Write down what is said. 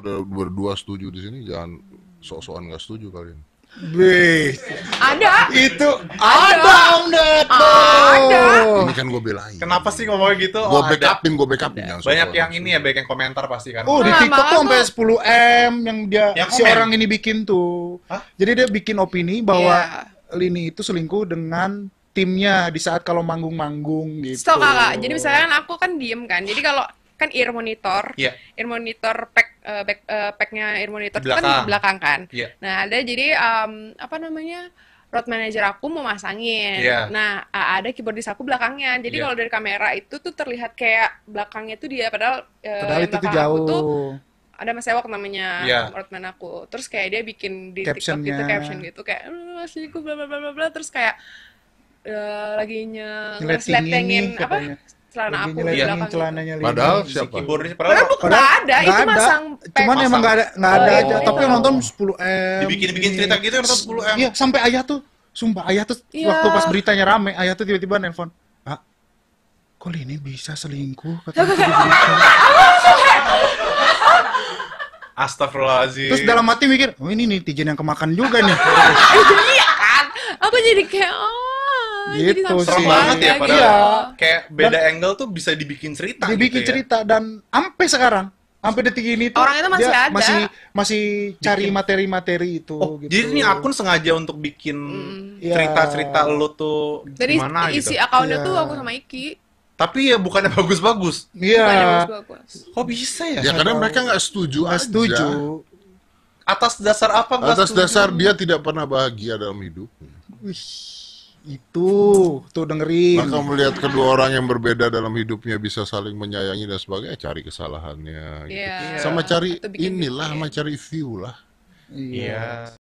udah berdua setuju di sini jangan sok-sokan nggak setuju kalian. Bih. Ada. Itu ada, Om Ada. Ini kan gue belain. Kenapa sih ngomongnya gitu? Gue oh, gue backupin Banyak yang ini ya, banyak yang komentar pasti kan. Oh, di nah, TikTok tuh sampai 10 m yang dia yang si orang ini bikin tuh. Hah? Jadi dia bikin opini bahwa yeah. Lini itu selingkuh dengan timnya di saat kalau manggung-manggung gitu. So kakak, jadi misalnya kan aku kan diem kan. Jadi kalau kan ear monitor, yeah. ear monitor pack uh, back, uh, packnya Air Monitor kan belakang. kan belakang kan. Yeah. Nah ada jadi um, apa namanya road manager aku mau masangin. Yeah. Nah, ada keyboardis aku belakangnya. Jadi yeah. kalau dari kamera itu tuh terlihat kayak belakangnya tuh dia padahal eh, padahal eh, itu tuh jauh. Aku tuh ada Mas Ewok namanya yeah. roadman aku. Terus kayak dia bikin di TikTok gitu caption gitu kayak masih bla bla bla bla bla terus kayak uh, lagi nyeletengin apa? celana aku di belakang celananya Lina. Padahal siapa? Keyboardnya padahal, padahal bukan ada, gak itu ada. masang Cuman emang nggak ada nggak ada oh, aja, oh, tapi nonton 10 m. Dibikin-bikin cerita gitu nonton 10 m. Iya, sampai ayah tuh sumpah ayah tuh yeah. waktu pas beritanya rame, ayah tuh tiba-tiba nelpon. Pak, ah, kok ini bisa selingkuh katanya gitu. Astagfirullahaladzim. Terus dalam hati mikir, oh ini netizen yang kemakan juga nih. Iya kan? Aku jadi kayak, oh gitu jadi serem banget ya padahal iya. kayak beda dan, angle tuh bisa dibikin cerita gitu dibikin gitu cerita dan sampai sekarang sampai detik ini tuh orang itu masih ada masih masih cari materi-materi itu oh, gitu. jadi ini akun sengaja untuk bikin iya. cerita-cerita lo tuh dari gimana, gitu? isi akunnya yeah. tuh aku sama Iki tapi ya bukannya bagus-bagus iya -bagus. kok bisa ya ya karena mereka nggak setuju gak setuju atas dasar apa atas dasar dia tidak pernah bahagia dalam hidup. Itu, tuh dengerin. Maka melihat kedua orang yang berbeda dalam hidupnya bisa saling menyayangi dan sebagainya, cari kesalahannya. Gitu. Iya. Sama cari inilah, iya. sama cari view lah. Iya. Yeah.